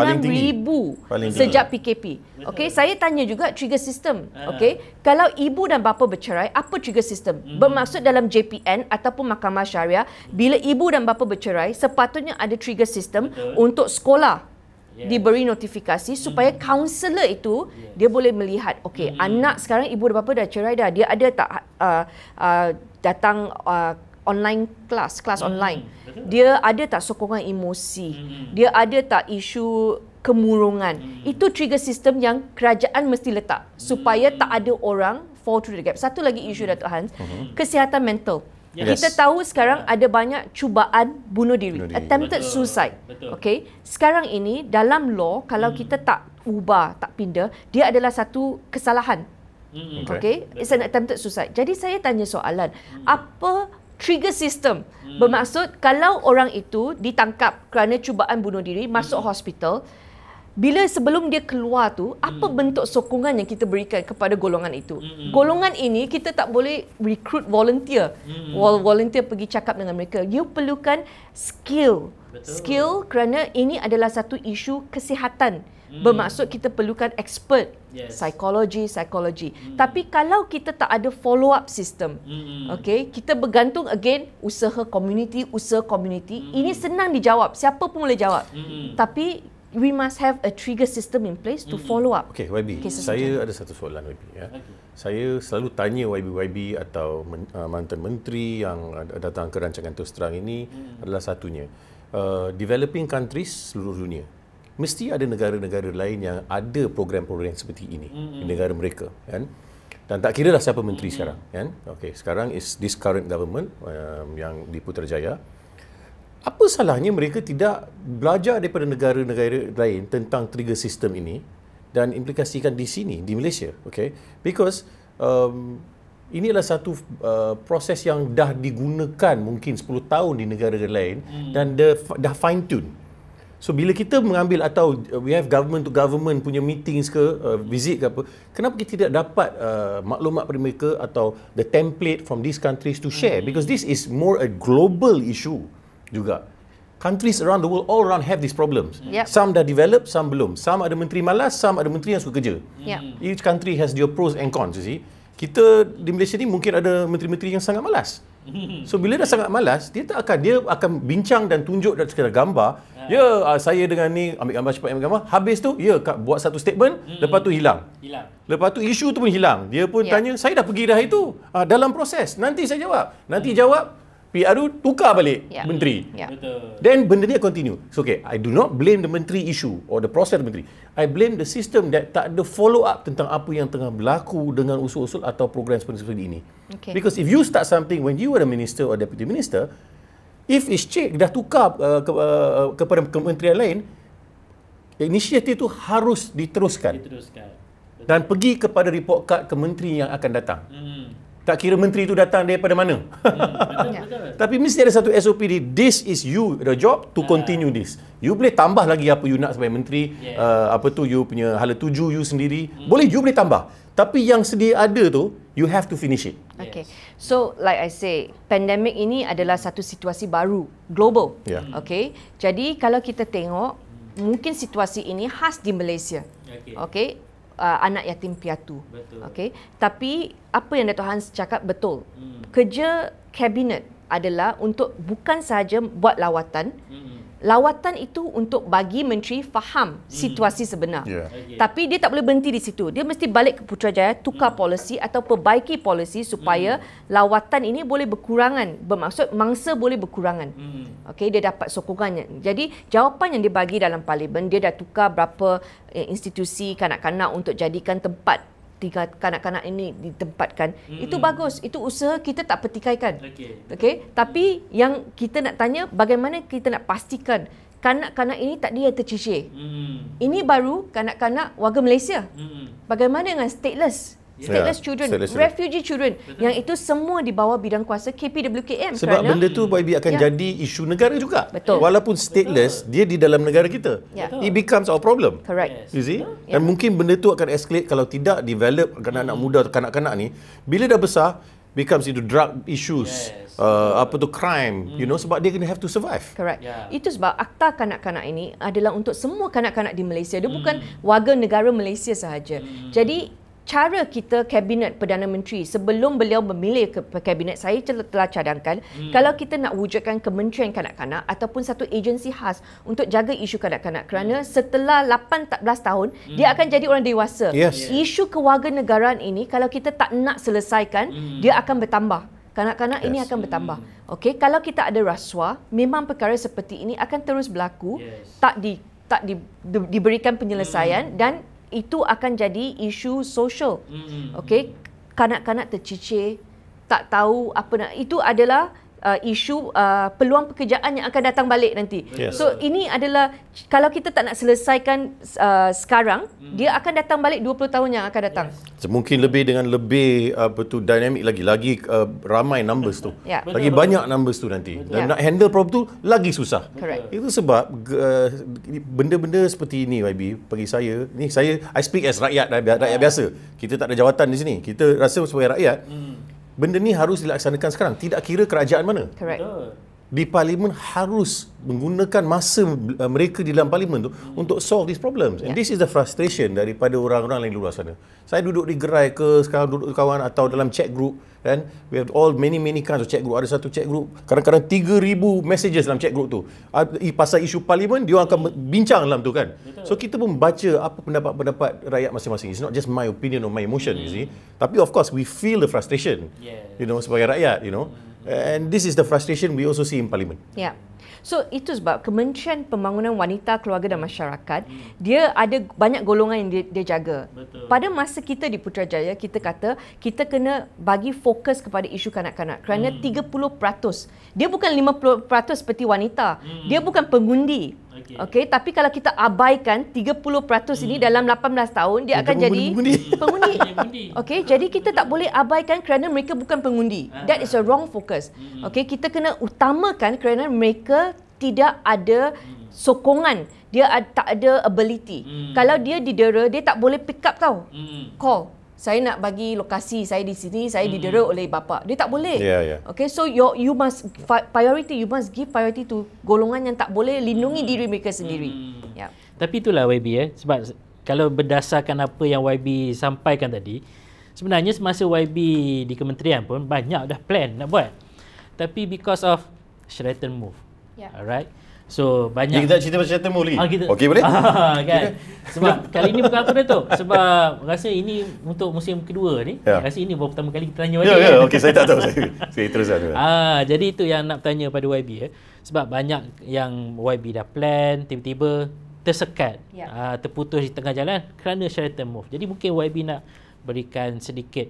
sejak PKP. Okay, saya tanya juga trigger system. Ah. Okay, kalau ibu dan bapa bercerai, apa trigger system? Mm-hmm. Bermaksud dalam JPN ataupun Mahkamah Syariah, bila ibu dan bapa bercerai, sepatutnya ada trigger system Betul. untuk sekolah yes. diberi notifikasi supaya mm. counselor itu yes. dia boleh melihat okey mm. anak sekarang ibu dan bapa dah cerai dah dia ada tak uh, uh, datang uh, online class class mm. online Betul. dia ada tak sokongan emosi mm. dia ada tak isu kemurungan mm. itu trigger system yang kerajaan mesti letak mm. supaya hmm. tak ada orang fall through the gap satu lagi isu mm. Datuk Hans mm. kesihatan mental mm. Yes. Kita tahu sekarang ya. ada banyak cubaan bunuh diri, bunuh diri. attempted Betul. suicide. Betul. Okay, sekarang ini dalam law kalau hmm. kita tak ubah, tak pindah, dia adalah satu kesalahan. Hmm. Okay, okay. it's an attempted suicide. Jadi saya tanya soalan, hmm. apa trigger system? Hmm. Bermaksud kalau orang itu ditangkap kerana cubaan bunuh diri masuk hmm. hospital, bila sebelum dia keluar tu apa hmm. bentuk sokongan yang kita berikan kepada golongan itu hmm. golongan ini kita tak boleh recruit volunteer hmm. volunteer pergi cakap dengan mereka you perlukan skill Betul. skill kerana ini adalah satu isu kesihatan hmm. bermaksud kita perlukan expert yes. psikologi psikologi hmm. tapi kalau kita tak ada follow up system hmm. okay kita bergantung again usaha community usaha community hmm. ini senang dijawab siapa pun boleh jawab hmm. tapi we must have a trigger system in place to mm-hmm. follow up. Okay, YB. Saya ada satu soalan YB. Ya. Saya selalu tanya YB YB atau uh, mantan menteri yang datang ke rancangan terus terang ini hmm adalah satunya. Uh, developing countries seluruh dunia mesti ada negara-negara lain yang ada program-program seperti ini hmm di mm-hmm. negara mereka. Kan? Dan tak kira lah siapa menteri hmm sekarang. Kan? Okay, sekarang is this current government um, yang di Putrajaya apa salahnya mereka tidak belajar daripada negara-negara lain tentang trigger system ini dan implikasikan di sini di Malaysia okay because um, ini adalah satu uh, proses yang dah digunakan mungkin 10 tahun di negara lain hmm. dan dah, dah fine tune so bila kita mengambil atau uh, we have government to government punya meetings ke uh, visit ke apa kenapa kita tidak dapat uh, maklumat dari mereka atau the template from these countries to share hmm. because this is more a global issue juga. Countries around the world all around have these problems. Yep. Some dah develop, some belum. Some ada menteri malas, some ada menteri yang suka kerja. Yep. Hmm. Each country has their pros and cons, you see. Kita di Malaysia ni mungkin ada menteri-menteri yang sangat malas. Hmm. So bila dah sangat malas, dia tak akan dia akan bincang dan tunjuk dan sekadar gambar. Ya, yeah, ya, saya dengan ni ambil gambar cepat ambil gambar. Habis tu, ya yeah, buat satu statement, hmm. lepas tu hilang. Hilang. Lepas tu isu tu pun hilang. Dia pun yeah. tanya, "Saya dah pergi dah itu." Ah, dalam proses. Nanti saya jawab. Nanti hmm. jawab, PRU tukar balik yeah. menteri. Yeah. Ya. Then benda ni continue. So okay, I do not blame the menteri issue or the process menteri. I blame the system that tak ada follow up tentang apa yang tengah berlaku dengan usul-usul atau program seperti ini. Okay. Because if you start something when you are a minister or deputy minister, if it's check dah tukar uh, ke, uh, uh kepada kementerian lain, inisiatif itu harus diteruskan. diteruskan. Dan pergi kepada report card kementerian yang akan datang. Hmm. Tak kira menteri itu datang daripada mana. Hmm, [LAUGHS] Tapi mesti ada satu SOP di this is you the job to ah. continue this. You boleh tambah lagi apa you nak sebagai menteri yeah. uh, apa tu you punya hala tuju you sendiri. Mm. Boleh you boleh tambah. Tapi yang sedia ada tu you have to finish it. Okay. So like I say, pandemic ini adalah satu situasi baru global. Yeah. Hmm. Okay. Jadi kalau kita tengok mungkin situasi ini khas di Malaysia. Okay. okay uh, anak yatim piatu. Okey. Tapi apa yang datuk Hans cakap betul. Hmm. Kerja kabinet adalah untuk bukan sahaja buat lawatan. Hmm lawatan itu untuk bagi menteri faham hmm. situasi sebenar. Yeah. Okay. Tapi dia tak boleh berhenti di situ. Dia mesti balik ke Putrajaya tukar hmm. polisi atau perbaiki polisi supaya hmm. lawatan ini boleh berkurangan. Bermaksud mangsa boleh berkurangan. Hmm. Okey, dia dapat sokongannya. Jadi jawapan yang dia bagi dalam parlimen dia dah tukar berapa eh, institusi kanak-kanak untuk jadikan tempat tiga kanak-kanak ini ditempatkan mm-hmm. itu bagus itu usaha kita tak petikaikan okey okay? tapi yang kita nak tanya bagaimana kita nak pastikan kanak-kanak ini tak dia tercicir mm-hmm. ini baru kanak-kanak warga Malaysia mm-hmm. bagaimana dengan stateless yeah. stateless children, stateless refugee children. children. Yang itu semua di bawah bidang kuasa KPWKM. Sebab kerana, benda tu YB akan yeah. jadi isu negara juga. Betul. Walaupun stateless, Betul. dia di dalam negara kita. Yeah. Ya. It becomes our problem. Correct. Yes. You see? Yeah. Dan ya. mungkin benda tu akan escalate kalau tidak develop kanak-kanak muda atau kanak-kanak ni. Bila dah besar, becomes into drug issues. Yes. Uh, apa tu crime mm. you hmm. know sebab dia kena have to survive correct yeah. itu sebab akta kanak-kanak ini adalah untuk semua kanak-kanak di Malaysia dia mm. bukan warga negara Malaysia sahaja mm. jadi cara kita kabinet Perdana Menteri sebelum beliau memilih ke kabinet saya telah, cadangkan hmm. kalau kita nak wujudkan kementerian kanak-kanak ataupun satu agensi khas untuk jaga isu kanak-kanak kerana hmm. setelah 18 tahun hmm. dia akan jadi orang dewasa yes. isu kewarganegaraan ini kalau kita tak nak selesaikan hmm. dia akan bertambah kanak-kanak yes. ini akan bertambah hmm. okey kalau kita ada rasuah memang perkara seperti ini akan terus berlaku yes. tak di tak di, di, diberikan penyelesaian hmm. dan itu akan jadi isu sosial. Mm-hmm. Okey, hmm. kanak-kanak tercicir, tak tahu apa nak. Itu adalah uh, isu uh, peluang pekerjaan yang akan datang balik nanti. Yes. So ini adalah kalau kita tak nak selesaikan uh, sekarang, mm. dia akan datang balik 20 tahun yang akan datang. Yes. Mungkin lebih dengan lebih apa tu dynamic lagi, lagi uh, ramai numbers tu. Yeah. Ya. Lagi Betul. banyak numbers tu nanti. Dan yeah. nak handle problem tu lagi susah. Correct. Itu sebab uh, benda-benda seperti ini YB bagi saya, ni saya I speak as rakyat rakyat biasa. Kita tak ada jawatan di sini. Kita rasa sebagai rakyat. Mm benda ni harus dilaksanakan sekarang tidak kira kerajaan mana Correct di parlimen harus menggunakan masa uh, mereka di dalam parlimen tu hmm. untuk solve these problems. Yeah. And ya. this is the frustration daripada orang-orang lain di luar sana. Saya duduk di gerai ke, sekarang duduk kawan atau dalam chat group. Kan? We have all many, many kinds of chat group. Ada satu chat group, kadang-kadang 3,000 messages dalam chat group tu. Pasal isu parlimen, dia akan bincang dalam tu kan. So, kita pun baca apa pendapat-pendapat rakyat masing-masing. It's not just my opinion or my emotion, hmm. you see. Tapi of course, we feel the frustration, yes. you know, sebagai rakyat, you know. Hmm. And this is the frustration we also see in parliament. Yeah. So itu sebab Kementerian Pembangunan Wanita, Keluarga dan Masyarakat, hmm. dia ada banyak golongan yang dia, dia jaga. Betul. Pada masa kita di Putrajaya, kita kata kita kena bagi fokus kepada isu kanak-kanak kerana hmm. 30%. Dia bukan 50% seperti wanita. Hmm. Dia bukan pengundi. Okey. Okay, tapi kalau kita abaikan 30% hmm. ini dalam 18 tahun, dia akan jadi pengundi. [LAUGHS] pengundi. Okey, jadi kita tak boleh abaikan kerana mereka bukan pengundi. Ah. That is a wrong focus. Hmm. Okay, kita kena utamakan kerana mereka tidak ada hmm. sokongan. Dia ad, tak ada ability. Hmm. Kalau dia didera, dia tak boleh pick up tau. Hmm. Call saya nak bagi lokasi saya di sini saya didera oleh bapa dia tak boleh yeah, yeah. okay so you you must priority you must give priority to golongan yang tak boleh lindungi mm. diri mereka sendiri mm. yeah. tapi itulah YB ya eh. sebab kalau berdasarkan apa yang YB sampaikan tadi sebenarnya semasa YB di kementerian pun banyak dah plan nak buat tapi because of straighten move yeah. alright So banyak. Kita cerita pasal temu lagi. Ah, kita... Okey boleh? Ah, kan. [LAUGHS] kan? Sebab kali ini bukan apa dah tu. Sebab rasa ini untuk musim kedua ni. Yeah. Rasa ini baru pertama kali kita tanya ya, balik. yeah, ya. Kan. Okey, saya tak tahu. [LAUGHS] saya, saya teruskan. Lah, lah. Ah, jadi itu yang nak tanya pada YB. Eh. Sebab banyak yang YB dah plan, tiba-tiba tersekat, yeah. Ya. uh, terputus di tengah jalan kerana Sheraton Move. Jadi mungkin YB nak berikan sedikit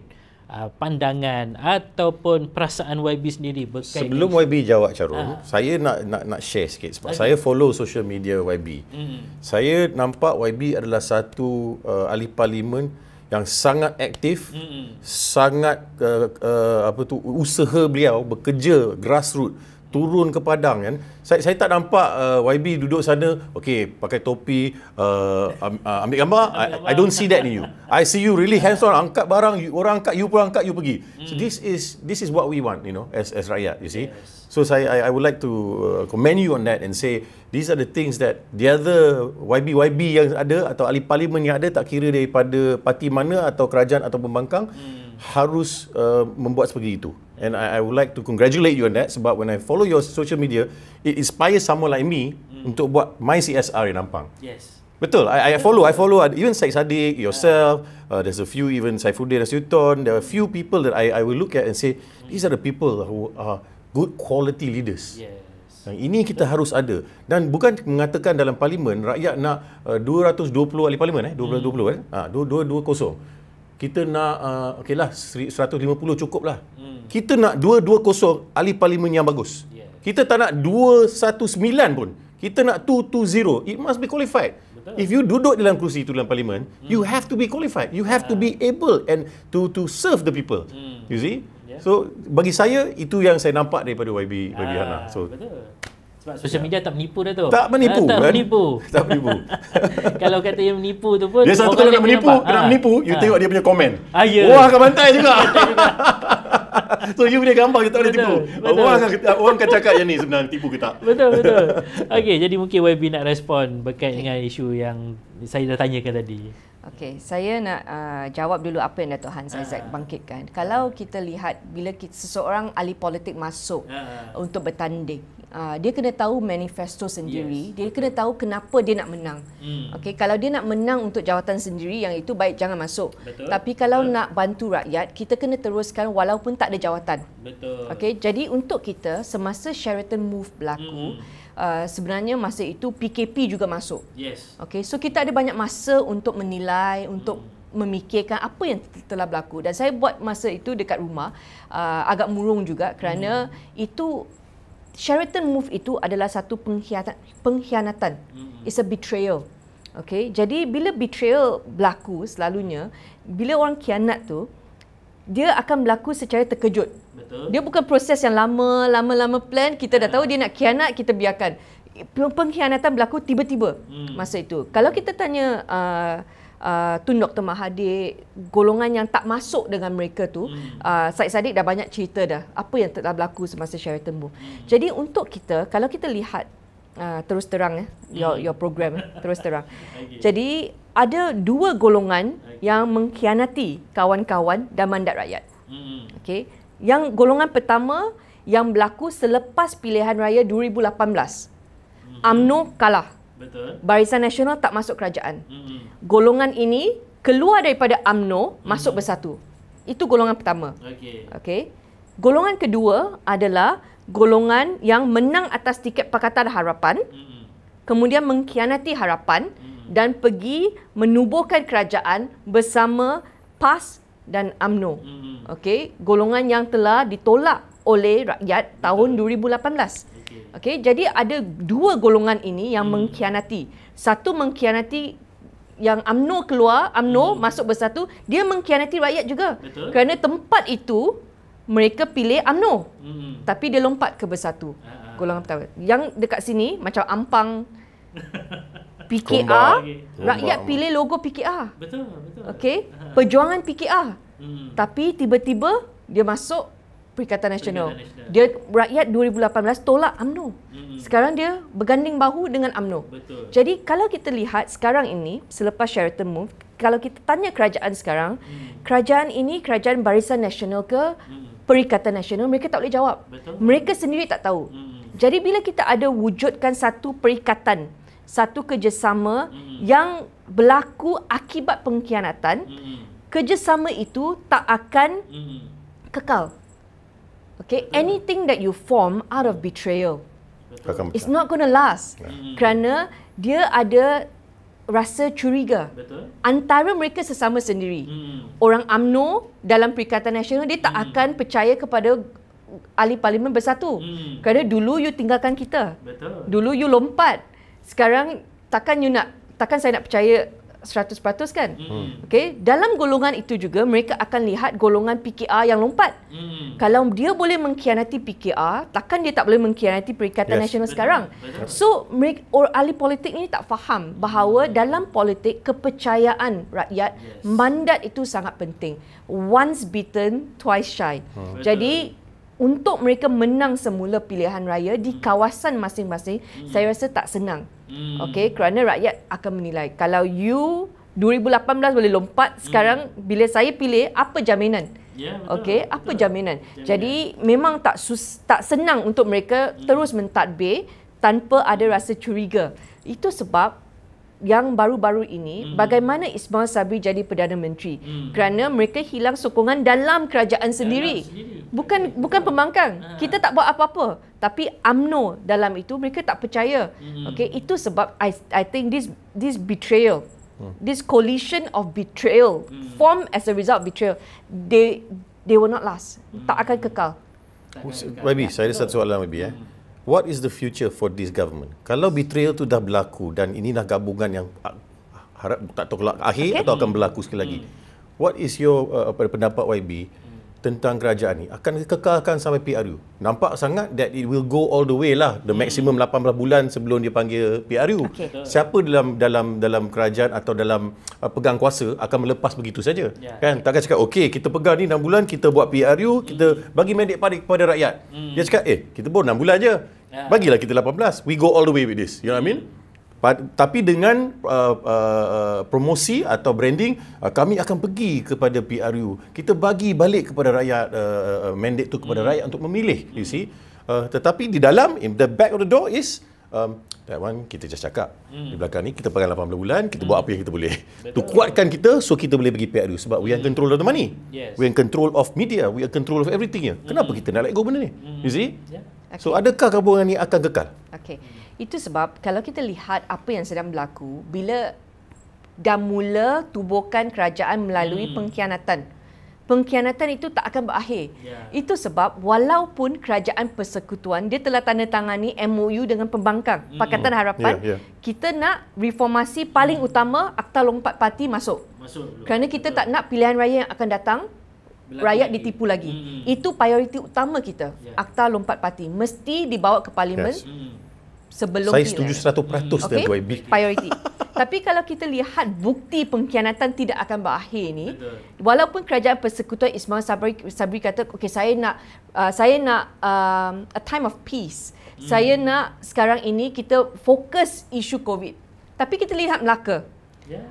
Uh, pandangan ataupun perasaan YB sendiri berkaitan Sebelum YB jawab Charul, uh. Ah. saya nak nak nak share sikit sebab okay. saya follow social media YB. Mm. Saya nampak YB adalah satu uh, ahli parlimen yang sangat aktif, mm. sangat uh, uh, apa tu usaha beliau bekerja grassroots turun ke padang kan saya saya tak nampak uh, YB duduk sana okey pakai topi uh, um, uh, ambil gambar, I, I don't see that in you I see you really hands on angkat barang you, orang angkat you pun angkat you pergi hmm. so this is this is what we want you know as as rakyat you see yes. so I, I would like to uh, commend you on that and say these are the things that the other YB YB yang ada atau ahli parlimen yang ada tak kira daripada parti mana atau kerajaan atau pembangkang hmm harus uh, membuat seperti itu. And I, I would like to congratulate you on that sebab when I follow your social media, it inspires someone like me mm. untuk buat my CSR yang Ampang. Yes. Betul. I, I follow. I follow uh, even Syed Sadiq, yourself. Uh, there's a few even Saifuddin Rasyuton. There are few people that I, I will look at and say, hmm. these are the people who are good quality leaders. Yes. Dan ini kita harus ada. Dan bukan mengatakan dalam parlimen, rakyat nak uh, 220 ahli parlimen eh? 220 eh. hmm. eh? Ha, 220 kita nak uh, okeylah 150 cukup lah. Hmm. Kita nak 220 ahli parlimen yang bagus. Yeah. Kita tak nak 219 pun. Kita nak 220. It must be qualified. Betul. If you duduk dalam kerusi itu dalam parlimen, hmm. you have to be qualified. You have yeah. to be ah. able and to to serve the people. Hmm. You see? So bagi saya itu yang saya nampak daripada YB YB Hana. Ah, so betul. Social media tak menipu dah tu. Tak menipu. Ha, tak kan? menipu. [LAUGHS] tak menipu. [LAUGHS] kalau kata yang menipu tu pun. Dia satu kalau nak menipu, kena ha. Ah. menipu, you ha. tengok dia punya komen. Ah, yeah. Wah, akan bantai juga. [LAUGHS] so, you punya gambar, you tak boleh tipu. Betul. Orang, akan, orang akan cakap yang ni sebenarnya, tipu ke tak. Betul, betul. Okay, jadi mungkin YB nak respon berkait dengan isu yang saya dah tanyakan tadi. Okay, saya nak uh, jawab dulu apa yang Dato' Hans Isaac uh. bangkitkan. Kalau kita lihat bila kita, seseorang ahli politik masuk uh. untuk bertanding, Uh, dia kena tahu manifesto sendiri. Yes. Dia kena tahu kenapa dia nak menang. Hmm. Okay, kalau dia nak menang untuk jawatan sendiri, yang itu baik jangan masuk. Betul. Tapi kalau Betul. nak bantu rakyat, kita kena teruskan walaupun tak ada jawatan. Betul. Okay, jadi untuk kita semasa Sheraton Move berlaku, hmm. uh, sebenarnya masa itu PKP juga masuk. Yes. Okay, so kita ada banyak masa untuk menilai untuk hmm. memikirkan apa yang telah berlaku dan saya buat masa itu dekat rumah uh, agak murung juga kerana hmm. itu Sheraton move itu adalah satu pengkhianat, pengkhianatan. Hmm. It's a betrayal. Okay, jadi bila betrayal berlaku selalunya, bila orang khianat tu, dia akan berlaku secara terkejut. Betul. Dia bukan proses yang lama, lama-lama plan, kita dah ya. tahu dia nak khianat, kita biarkan. Pengkhianatan berlaku tiba-tiba hmm. masa itu. Kalau kita tanya uh, Uh, Tun Dr. Mahathir golongan yang tak masuk dengan mereka tu hmm. uh, Said Sadiq dah banyak cerita dah apa yang telah berlaku semasa Sheraton Boom hmm. jadi untuk kita kalau kita lihat uh, terus terang eh, hmm. your, your program eh, terus terang [LAUGHS] jadi ada dua golongan yang mengkhianati kawan-kawan dan mandat rakyat hmm. okay. yang golongan pertama yang berlaku selepas pilihan raya 2018 hmm. UMNO kalah Betul. Barisan Nasional tak masuk kerajaan. Mm-hmm. Golongan ini keluar daripada AMNO mm-hmm. masuk bersatu. Itu golongan pertama. Okey. Okey. Golongan kedua adalah golongan yang menang atas tiket Pakatan Harapan. Mm-hmm. Kemudian mengkhianati harapan mm-hmm. dan pergi menubuhkan kerajaan bersama PAS dan AMNO. Mm-hmm. Okey, golongan yang telah ditolak oleh rakyat Betul. tahun 2018. Betul. Okay, jadi ada dua golongan ini yang hmm. mengkhianati. Satu mengkhianati yang UMNO keluar, UMNO hmm. masuk bersatu, dia mengkhianati rakyat juga. Betul. Kerana tempat itu mereka pilih UMNO. Hmm. Tapi dia lompat ke bersatu. uh Golongan pertama. Yang dekat sini macam Ampang [LAUGHS] PKR, Kumbar. rakyat Kumbar. pilih logo PKR. Betul, betul. Okey, ah. perjuangan PKR. Hmm. Tapi tiba-tiba dia masuk Perikatan Nasional. Dia rakyat 2018 tolak AMNO. Sekarang dia berganding bahu dengan AMNO. Jadi kalau kita lihat sekarang ini selepas Sheraton Move, kalau kita tanya kerajaan sekarang, hmm. kerajaan ini kerajaan Barisan Nasional ke hmm. Perikatan Nasional, mereka tak boleh jawab. Betul. Mereka sendiri tak tahu. Hmm. Jadi bila kita ada wujudkan satu perikatan, satu kerjasama hmm. yang berlaku akibat pengkhianatan, hmm. kerjasama itu tak akan hmm. kekal. Okay, Betul. anything that you form out of betrayal, Betul. it's not going to last. Yeah. Hmm. Kerana dia ada rasa curiga Betul. antara mereka sesama sendiri. Hmm. Orang Amno dalam Perikatan Nasional, dia tak hmm. akan percaya kepada ahli parlimen bersatu. Hmm. Kerana dulu you tinggalkan kita. Betul. Dulu you lompat. Sekarang takkan you nak takkan saya nak percaya 100% kan. Hmm. hmm. Okey, dalam golongan itu juga mereka akan lihat golongan PKR yang lompat. Hmm. Kalau dia boleh mengkhianati PKR, takkan dia tak boleh mengkhianati Perikatan yes. Nasional sekarang. So, mereka or ahli politik ini tak faham bahawa dalam politik kepercayaan rakyat yes. mandat itu sangat penting. Once beaten, twice shy. Hmm. Jadi, untuk mereka menang semula pilihan raya di hmm. kawasan masing-masing hmm. saya rasa tak senang. Hmm. Okey, kerana rakyat akan menilai kalau you 2018 boleh lompat hmm. sekarang bila saya pilih apa jaminan? Okay? Ya, Okey, apa betul. Jaminan? jaminan? Jadi memang tak sus, tak senang untuk mereka hmm. terus mentadbir tanpa ada rasa curiga. Itu sebab yang baru-baru ini hmm. bagaimana Ismail Sabri jadi Perdana Menteri hmm. kerana mereka hilang sokongan dalam kerajaan sendiri. Dalam sendiri. Bukan bukan pembangkang. Ha. Kita tak buat apa-apa. Tapi UMNO dalam itu mereka tak percaya. Hmm. Okay, itu sebab I I think this this betrayal. Hmm. This coalition of betrayal hmm. form as a result of betrayal they they will not last. Hmm. Tak akan kekal. Maybe saya ada satu soalan maybe eh. Hmm what is the future for this government? Kalau betrayal tu dah berlaku dan inilah gabungan yang ah, harap tak tahu kelak akhir okay. atau akan berlaku sekali lagi. Hmm. What is your uh, pendapat YB hmm. tentang kerajaan ni? Akan kekalkan sampai PRU? Nampak sangat that it will go all the way lah. The hmm. maximum 18 bulan sebelum dia panggil PRU. Okay. Siapa dalam dalam dalam kerajaan atau dalam uh, pegang kuasa akan melepas begitu saja? Yeah. Kan? Takkan cakap, okay, kita pegang ni 6 bulan, kita buat PRU, kita hmm. bagi mandate kepada rakyat. Mm. Dia cakap, eh, kita pun 6 bulan je. Ya. Bagilah kita 18. We go all the way with this. You know what I mean? But, tapi dengan uh, uh, uh promosi atau branding, uh, kami akan pergi kepada PRU. Kita bagi balik kepada rakyat, uh, uh, uh mandate tu kepada mm. rakyat untuk memilih, mm. you see. Uh, tetapi di dalam, in the back of the door is, um, that one kita just cakap. Mm. Di belakang ni, kita pegang 18 bulan, kita mm. buat hmm. apa yang kita boleh. Betul. To kuatkan kita, so kita boleh pergi PRU. Sebab mm. we are hmm. control of the money. Yes. We are control of media. We are control of everything here. Kenapa hmm. kita nak let go benda ni? Mm. You see? Yeah. Okay. So adakah kabungan ini akan kekal? Okey. Itu sebab kalau kita lihat apa yang sedang berlaku bila dah mula tubuhkan kerajaan melalui hmm. pengkhianatan. Pengkhianatan itu tak akan berakhir. Yeah. Itu sebab walaupun kerajaan persekutuan dia telah tanda tangani MOU dengan pembangkang hmm. Pakatan ya, Harapan, yeah, yeah. kita nak reformasi paling hmm. utama Akta Lompat Parti masuk. Masuk. Kerana kita tak nak pilihan raya yang akan datang Berlaku rakyat ditipu lagi. Hmm. Itu prioriti utama kita. Yeah. Akta Lompat Parti mesti dibawa ke parlimen. Yes. Hmm. Sebelum Saya setuju 100% hmm. dengan okay? YB. Priority. [LAUGHS] Tapi kalau kita lihat bukti pengkhianatan tidak akan berakhir ini, Betul. walaupun kerajaan persekutuan Ismail Sabri, Sabri kata, okay, saya nak uh, saya nak um, a time of peace. Hmm. Saya nak sekarang ini kita fokus isu COVID. Tapi kita lihat Melaka. Yeah.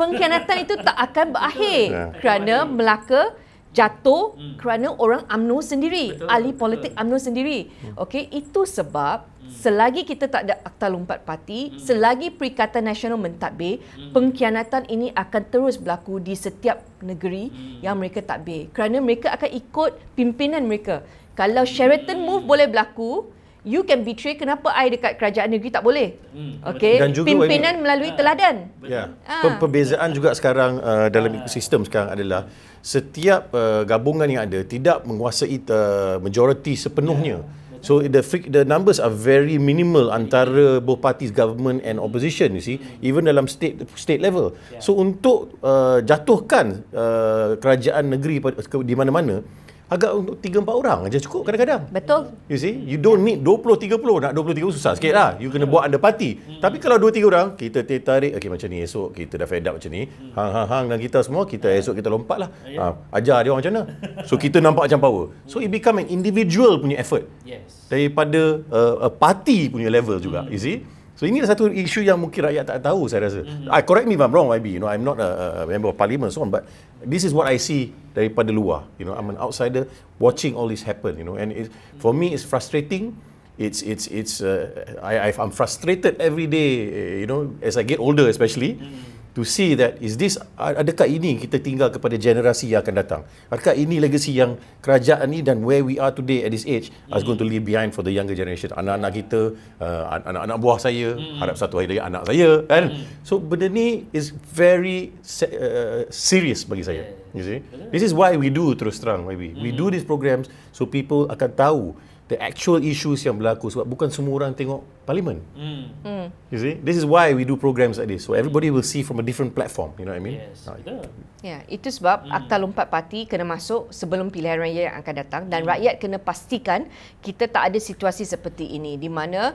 Pengkhianatan itu tak akan berakhir yeah. kerana Melaka jatuh hmm. kerana orang Amnu sendiri, betul, ahli politik Amnu sendiri. Hmm. Okey, itu sebab hmm. selagi kita tak ada akta lompat parti, hmm. selagi Perikatan Nasional mentadbir, hmm. pengkhianatan ini akan terus berlaku di setiap negeri hmm. yang mereka takbir, Kerana mereka akan ikut pimpinan mereka. Kalau Sheraton hmm. Move boleh berlaku, you can betray kenapa I dekat kerajaan negeri tak boleh. Hmm. Okay. Dan juga Pimpinan ini, melalui ah, teladan. Ya. Ha. Ah. Pembezaan juga sekarang uh, dalam ah. sistem sekarang adalah setiap uh, gabungan yang ada tidak menguasai uh, majoriti sepenuhnya. Ya, so the freak, the numbers are very minimal antara both parties government and opposition you see hmm. even dalam state state level. Ya. So untuk uh, jatuhkan uh, kerajaan negeri di mana-mana agak untuk 3 4 orang aja cukup kadang-kadang. Betul. You see, you don't need 20 30 nak 20 30 susah sikit lah. You kena buat underparty. Hmm. Tapi kalau 2 3 orang kita tertarik okay macam ni esok kita dah fed up macam ni. Hmm. Hang hang hang dengan kita semua kita hmm. esok kita lompat lah. Ha, ajar dia orang macam mana. So kita nampak macam power. So it become an individual punya effort. Yes. Daripada uh, a party punya level juga. Hmm. You see? So ini satu isu yang mungkin rakyat tak tahu saya rasa. Mm-hmm. I correct me if I'm wrong maybe. You know, I'm not a, a member of parliament so on but this is what I see daripada luar. You know, I'm an outsider watching all this happen, you know. And it, for me it's frustrating. It's it's it's uh, I I'm frustrated every day, eh, you know, as I get older especially. Mm-hmm to see that is this adakah ini kita tinggal kepada generasi yang akan datang adakah ini legacy yang kerajaan ini dan where we are today at this age mm. is going to leave behind for the younger generation anak-anak kita uh, anak-anak buah saya mm. harap satu hari lagi anak saya kan mm. so benda ni is very uh, serious bagi saya you see this is why we do terus terang maybe mm. we hmm. do these programs so people akan tahu the actual issues yang berlaku sebab bukan semua orang tengok parlimen. Mm. Mm. You see, this is why we do programs like this. So everybody will see from a different platform, you know what I mean? Yes. Ah. Ya, yeah. itu sebab mm. akta lompat parti kena masuk sebelum pilihan raya yang akan datang dan mm. rakyat kena pastikan kita tak ada situasi seperti ini di mana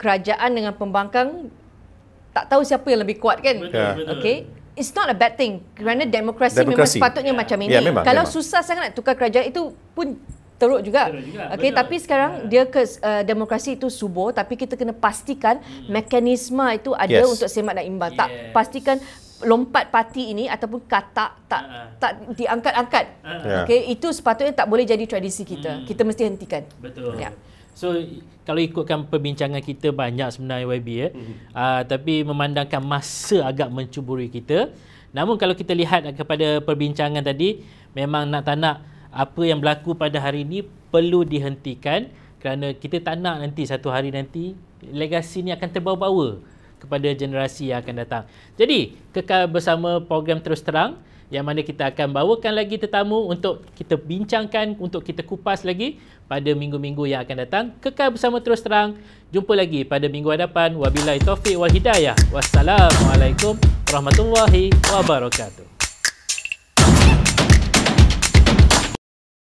kerajaan dengan pembangkang tak tahu siapa yang lebih kuat kan? Betul, yeah. betul. Okay. It's not a bad thing kerana demokrasi, demokrasi. memang sepatutnya yeah. macam ya, ini. Yeah, memang, Kalau memang. susah sangat nak tukar kerajaan itu pun teruk juga. juga. Okey tapi sekarang ya. dia ke uh, demokrasi itu subur tapi kita kena pastikan hmm. mekanisme itu ada yes. untuk semak dan imbang. Yes. Tak pastikan lompat parti ini ataupun kata tak uh tak diangkat-angkat. Uh-huh. Okey itu sepatutnya tak boleh jadi tradisi kita. Hmm. Kita mesti hentikan. Betul. Ya. So kalau ikutkan perbincangan kita banyak sebenarnya YB ya. Hmm. Uh, tapi memandangkan masa agak mencuburi kita. Namun kalau kita lihat ah, kepada perbincangan tadi memang nak tak nak apa yang berlaku pada hari ini perlu dihentikan kerana kita tak nak nanti satu hari nanti legasi ini akan terbawa-bawa kepada generasi yang akan datang. Jadi, kekal bersama program Terus Terang yang mana kita akan bawakan lagi tetamu untuk kita bincangkan, untuk kita kupas lagi pada minggu-minggu yang akan datang. Kekal bersama Terus Terang. Jumpa lagi pada minggu hadapan. Wabilai taufiq wal hidayah. Wassalamualaikum warahmatullahi wabarakatuh.